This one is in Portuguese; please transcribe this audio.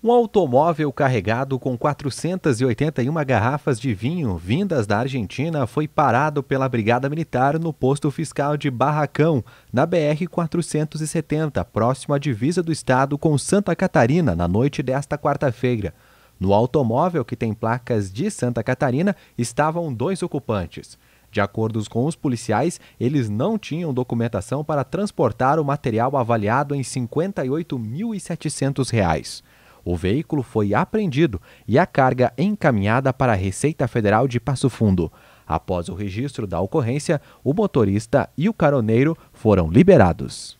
Um automóvel carregado com 481 garrafas de vinho vindas da Argentina foi parado pela Brigada Militar no posto fiscal de Barracão, na BR-470, próximo à divisa do estado com Santa Catarina, na noite desta quarta-feira. No automóvel, que tem placas de Santa Catarina, estavam dois ocupantes. De acordo com os policiais, eles não tinham documentação para transportar o material avaliado em R$ 58.700. O veículo foi apreendido e a carga encaminhada para a Receita Federal de Passo Fundo. Após o registro da ocorrência, o motorista e o caroneiro foram liberados.